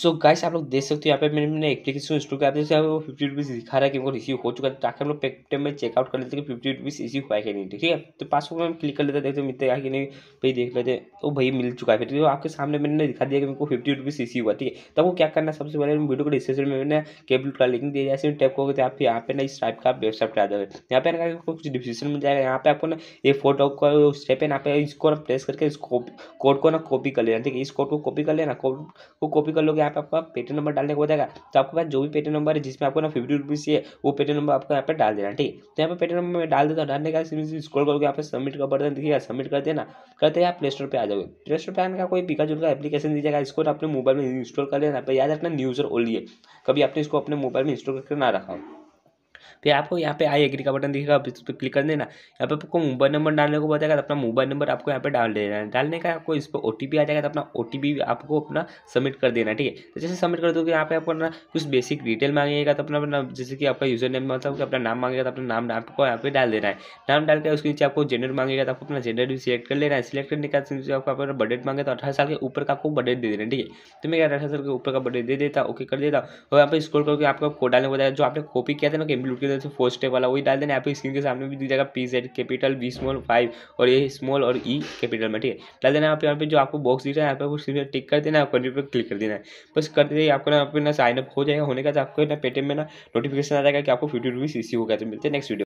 सो so guys आप लोग देख सकते हो यहाँ पे मैंने मैंने एप्लीकेशन इंस्टॉल किया जैसे वो फिफ्टी रुपीज़ दिखा रहा है कि वो रिसीव हो चुका है ताकि हम लोग पेटीएम में चेकआउट कर लेते हैं कि फिफ्टी रुपीज़ रिसीव हुआ है कि नहीं ठीक है तो पासवर्ड में हम क्लिक कर लेते हैं देखते हैं मित्र कि नहीं भाई देख लेते वो भाई मिल चुका है फिर तो आपके सामने मैंने दिखा दिया कि मेरे को फिफ्टी रुपीज़ रिसीव हुआ ठीक है तब वो क्या करना सबसे पहले वीडियो को डिस्क्रिप्शन में मैंने केबल का लिंक दिया जैसे टैप करोगे तो आप यहाँ पे ना इस टाइप का वेबसाइट पर आ जाएगा यहाँ पे ना कुछ डिस्क्रिप्शन मिल जाएगा यहाँ पे आपको ना ये फोटो का स्टेप है यहाँ पे इसको प्रेस करके इस कोड को ना कॉपी कर लेना ठीक है इस कोड को कॉपी कर लेना कोड को कॉपी कर लोगे यहाँ पे आपका पेटी नंबर डालने को जाएगा तो आपके पास जो भी पेटी नंबर है जिसमें आपको ना फिफ्टी रुपीज़ है वो पेटी नंबर आपको यहाँ पे डाल देना ठीक तो यहाँ पे पेटी नंबर में डाल देता डालने का स्क्रॉल करके यहाँ पे सबमिट का बटन दिखेगा सबमिट कर देना करते हैं आप प्ले स्टोर पर आ जाओगे प्ले स्टोर पर आने का कोई बिका जुड़ा एप्लीकेशन दीजिएगा इसको अपने मोबाइल में इंस्टॉल कर लेना याद रखना न्यूज़र ओनली है कभी आपने इसको अपने मोबाइल में इंस्टॉल करके ना रखा हो फिर तो आपको यहाँ पे आई एग्री का बटन दिखेगा आप इस पर क्लिक कर देना यहाँ पे आपको मोबाइल नंबर डालने को बताएगा तो अपना मोबाइल नंबर आपको यहाँ पे डाल देना है डालने का आपको इस पर ओ आ जाएगा तो अपना ओ आपको अपना सबमिट कर देना ठीक है तो जैसे सबमिट कर दो यहाँ पे आपको अपना कुछ बेसिक डिटेल मांगेगा तो अपना अपना जैसे कि आपका यूजर नेम मतलब कि अपना नाम मांगेगा तो अपना नाम आपको यहाँ पे डाल देना है नाम डाल के उसके नीचे आपको जेंडर मांगेगा तो आपको अपना जेंडर भी सिलेक्ट कर लेना है सिलेक्ट करने बाद आपको अपना बजट मांगे तो अठारह साल के ऊपर का आपको बजट दे देना ठीक है तो मैं अठारह साल के ऊपर का बजट दे देता ओके कर देता और यहाँ पर स्कोर करके आपको कोड डालने को बताया जो आपने कॉपी किया था ना कि लूट के तरफ से फोर स्टेप वाला वही डाल देना आपकी स्क्रीन के सामने भी दी जाएगा P Z capital B small five और ये स्मॉल और ई e, कैपिटल में ठीक है डाल देना यहाँ पे यहाँ पे जो आपको बॉक्स दिख रहा है यहाँ पे आपको स्क्रीन पर टिक कर देना आपको पर क्लिक कर देना है बस कर जाइए आपको ना यहाँ ना साइनअप हो जाएगा होने का आपको ना पेटीएम में ना नोटिफिकेशन आ जाएगा कि आपको फिफ्टी रुपीज़ इसी होगा तो मिलते हैं नेक्स्ट वीडियो